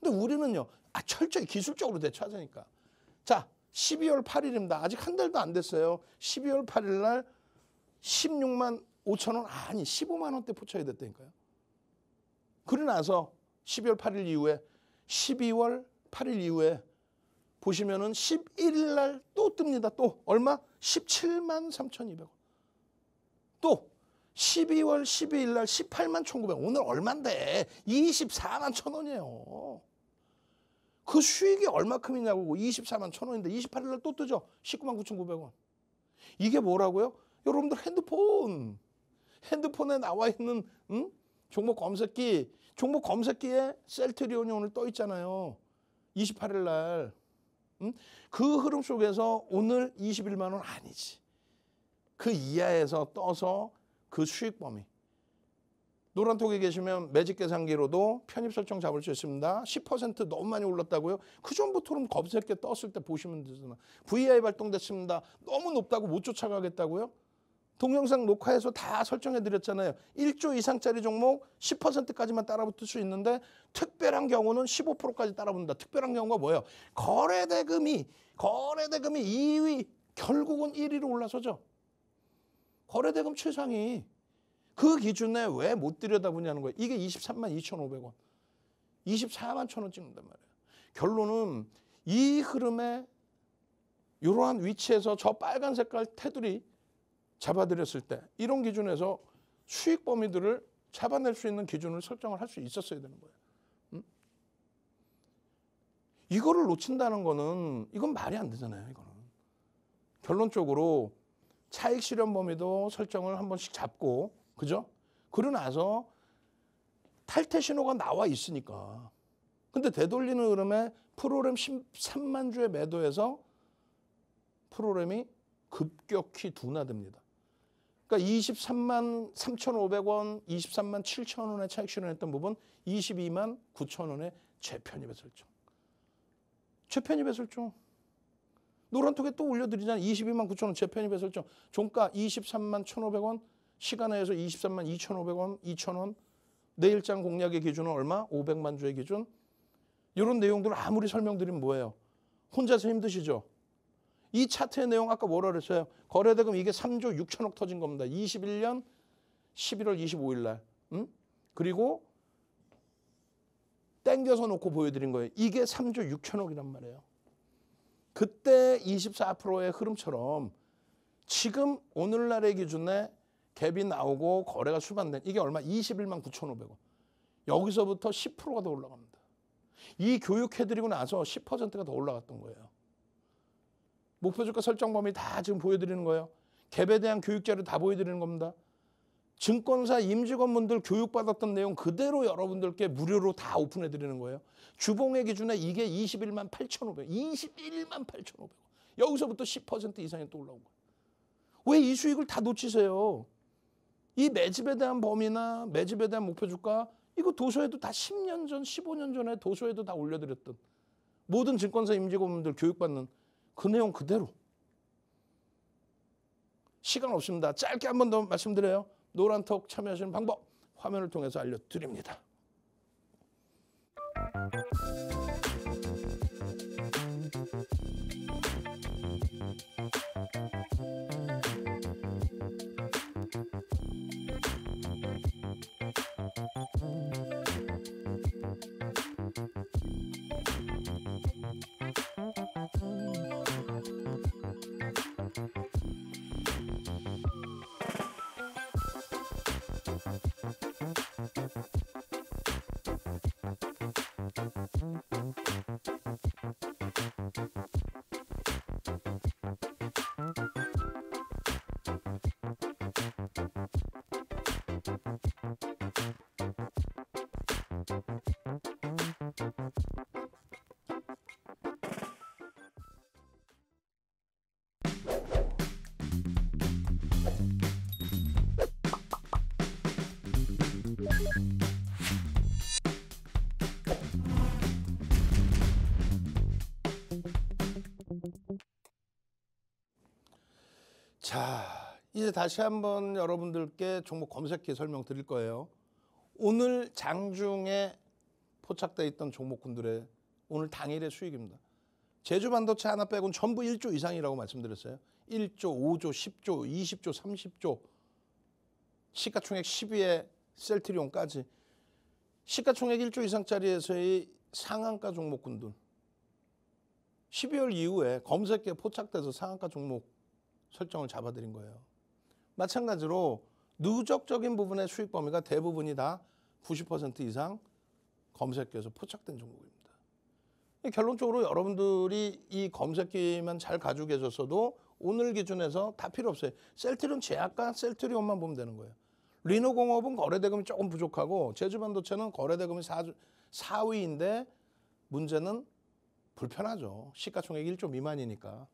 근데 우리는요, 아, 철저히 기술적으로 대처하자니까. 자, 12월 8일입니다. 아직 한 달도 안 됐어요. 12월 8일 날 16만 5천 원, 아니, 15만 원대 포착이 됐다니까요. 그러고 나서 12월 8일 이후에 12월 8일 이후에 보시면은 11일 날 또 뜹니다. 또 얼마? 17만 3,200원. 또 12월 12일 날 18만 1,900원. 오늘 얼만데? 24만 1,000원이에요. 그 수익이 얼마큼이냐고 24만 1,000원인데 28일 날 또 뜨죠. 19만 9,900원. 이게 뭐라고요? 여러분들 핸드폰 핸드폰에 나와 있는 음? 종목 검색기 종목 검색기에 셀트리온이 오늘 떠 있잖아요. 28일 날. 음? 그 흐름 속에서 오늘 21만 원 아니지. 그 이하에서 떠서 그 수익 범위. 노란톡에 계시면 매직 계산기로도 편입 설정 잡을 수 있습니다. 10% 너무 많이 올랐다고요? 그 전부터는 검색해 떴을 때 보시면 되잖아. VI 발동됐습니다. 너무 높다고 못 쫓아가겠다고요? 동영상 녹화해서 다 설정해 드렸잖아요. 1조 이상짜리 종목 10%까지만 따라붙을 수 있는데 특별한 경우는 15%까지 따라붙는다. 특별한 경우가 뭐예요? 거래대금이 거래대금이 2위 결국은 1위로 올라서죠. 거래대금 최상위 그 기준에 왜 못 들여다보냐는 거예요. 이게 23만 2,500원. 24만 1 0 0 0원 찍는단 말이에요. 결론은 이 흐름에 이러한 위치에서 저 빨간 색깔 테두리 잡아들였을 때 이런 기준에서 수익 범위들을 잡아낼 수 있는 기준을 설정을 할 수 있었어야 되는 거예요. 음? 이거를 놓친다는 거는 이건 말이 안 되잖아요. 이거는 결론적으로 차익 실현 범위도 설정을 한 번씩 잡고 그죠? 그러 나서 탈퇴 신호가 나와 있으니까. 근데 되돌리는 흐름에 프로그램 13만 주의 매도에서 프로그램이 급격히 둔화됩니다. 그러니까 23만 3,500원, 23만 7,000원에 차익 실현했던 부분 22만 9,000원에 재편입의 설정. 재편입의 설정. 노란톡에 또 올려드리잖아. 22만 9천원 재편입의 설정. 종가 23만 1,500원. 시간에 서 23만 2,500원, 2,000원. 내일장 공략의 기준은 얼마? 500만 주의 기준. 이런 내용들을 아무리 설명드리면 뭐예요? 혼자서 힘드시죠? 이 차트의 내용 아까 뭐라 그랬어요? 거래대금 이게 3조 6천억 터진 겁니다. 21년 11월 25일 날. 응? 음? 그리고 땡겨서 놓고 보여드린 거예요. 이게 3조 6천억이란 말이에요. 그때 24%의 흐름처럼 지금 오늘날의 기준에 갭이 나오고 거래가 수반된 이게 얼마? 21만 9천5백원 여기서부터 10%가 더 올라갑니다. 이 교육해드리고 나서 10%가 더 올라갔던 거예요. 목표 주가 설정 범위 다 지금 보여드리는 거예요. 갭에 대한 교육 자료 다 보여드리는 겁니다. 증권사 임직원분들 교육받았던 내용 그대로 여러분들께 무료로 다 오픈해드리는 거예요. 주봉의 기준에 이게 21만 8,500원. 21만 8,500원. 여기서부터 10% 이상이 또 올라온 거예요. 왜 이 수익을 다 놓치세요? 이 매집에 대한 범위나 매집에 대한 목표 주가 이거 도서에도 다 10년 전, 15년 전에 도서에도 다 올려드렸던 모든 증권사 임직원분들 교육받는 그 내용 그대로. 시간 없습니다. 짧게 한 번 더 말씀드려요. 노란톡 참여하시는 방법 화면을 통해서 알려드립니다. 이제 다시 한번 여러분들께 종목 검색해 설명드릴 거예요. 오늘 장중에 포착돼 있던 종목군들의 오늘 당일의 수익입니다. 제주 반도체 하나 빼곤 전부 1조 이상이라고 말씀드렸어요. 1조, 5조, 10조, 20조, 30조, 시가총액 10위에 셀트리온까지 시가총액 1조 이상짜리에서의 상한가 종목군들 12월 이후에 검색에 포착돼서 상한가 종목 설정을 잡아드린 거예요. 마찬가지로 누적적인 부분의 수익 범위가 대부분이 다 90% 이상 검색기에서 포착된 종목입니다. 결론적으로 여러분들이 이 검색기만 잘 가지고 계셨어도 오늘 기준에서 다 필요 없어요. 셀트리온 제약과 셀트리온만 보면 되는 거예요. 리노공업은 거래대금이 조금 부족하고 제주반도체는 거래대금이 4, 4위인데 문제는 불편하죠. 시가총액 1조 미만이니까.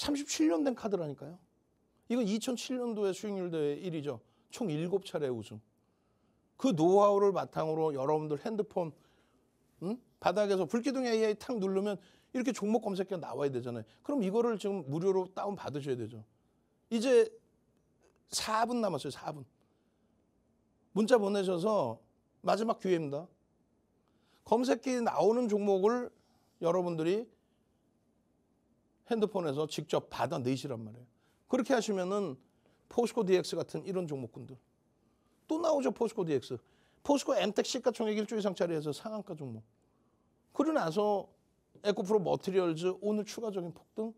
37년 된 카드라니까요. 이건 2007년도에 수익률 대회 1위죠. 총 7차례 우승. 그 노하우를 바탕으로 여러분들 핸드폰 응? 바닥에서 불기둥 AI 탁 누르면 이렇게 종목 검색기가 나와야 되잖아요. 그럼 이거를 지금 무료로 다운 받으셔야 되죠. 이제 4분 남았어요. 4분. 문자 보내셔서 마지막 기회입니다. 검색기 나오는 종목을 여러분들이 핸드폰에서 직접 받아 내시란 말이에요. 그렇게 하시면은 포스코 DX 같은 이런 종목군들 또 나오죠 포스코 DX. 포스코 엠텍 시가총액 1조 이상짜리에서 상한가 종목. 그러 나서 에코프로 머티리얼즈 오늘 추가적인 폭등.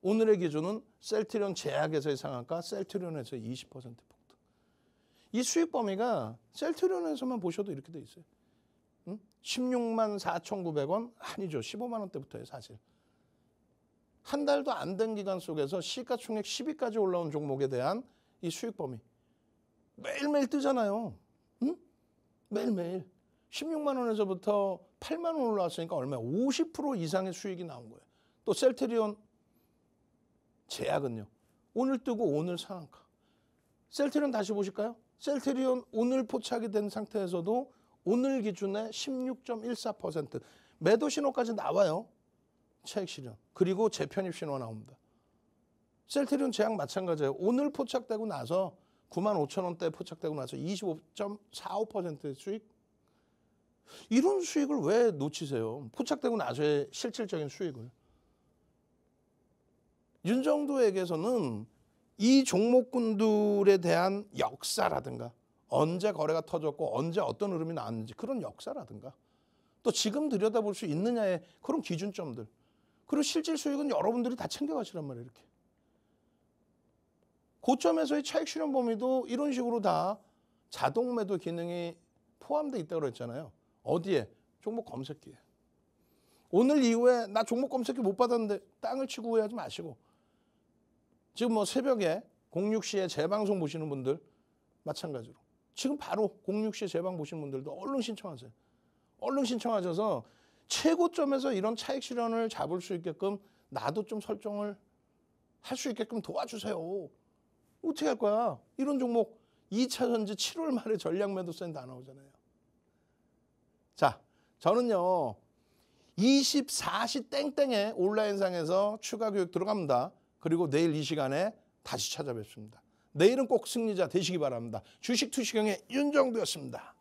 오늘의 기준은 셀트리온 제약에서의 상한가, 셀트리온에서 20% 폭등. 이 수익 범위가 셀트리온에서만 보셔도 이렇게 돼 있어요. 응? 16만 4,900원 아니죠. 15만 원대부터예요, 사실. 한 달도 안 된 기간 속에서 시가총액 10위까지 올라온 종목에 대한 이 수익 범위 매일매일 뜨잖아요. 응? 매일매일 16만 원에서부터 8만 원 올라왔으니까 얼마? 야50% 이상의 수익이 나온 거예요. 또 셀트리온 제약은요. 오늘 뜨고 오늘 상한가. 셀트리온 다시 보실까요? 셀트리온 오늘 포착이 된 상태에서도 오늘 기준에 16.14% 매도 신호까지 나와요. 차액 실현 그리고 재편입 신호가 나옵니다. 셀트리온 제약 마찬가지예요. 오늘 포착되고 나서 9만 5천 원대 포착되고 나서 25.45%의 수익 이런 수익을 왜 놓치세요? 포착되고 나서의 실질적인 수익을 윤정도에게서는 이 종목군들에 대한 역사라든가 언제 거래가 터졌고 언제 어떤 흐름이 나왔는지 그런 역사라든가 또 지금 들여다볼 수 있느냐의 그런 기준점들 그리고 실질 수익은 여러분들이 다 챙겨가시란 말이에요. 이렇게. 고점에서의 차익 실현 범위도 이런 식으로 다 자동 매도 기능이 포함되어 있다고 그랬잖아요. 어디에? 종목 검색기에. 오늘 이후에 나 종목 검색기 못 받았는데 땅을 치고 후회하지 마시고 지금 뭐 새벽에 06시에 재방송 보시는 분들 마찬가지로 지금 바로 06시에 재방 보시는 분들도 얼른 신청하세요. 얼른 신청하셔서 최고점에서 이런 차익 실현을 잡을 수 있게끔 나도 좀 설정을 할 수 있게끔 도와주세요. 어떻게 할 거야? 이런 종목 2차 전지 7월 말에 전략 매도센는다 나오잖아요. 자, 저는요. 24시 땡땡에 온라인상에서 추가 교육 들어갑니다. 그리고 내일 이 시간에 다시 찾아뵙습니다. 내일은 꼭 승리자 되시기 바랍니다. 주식 투시경의 윤정도였습니다.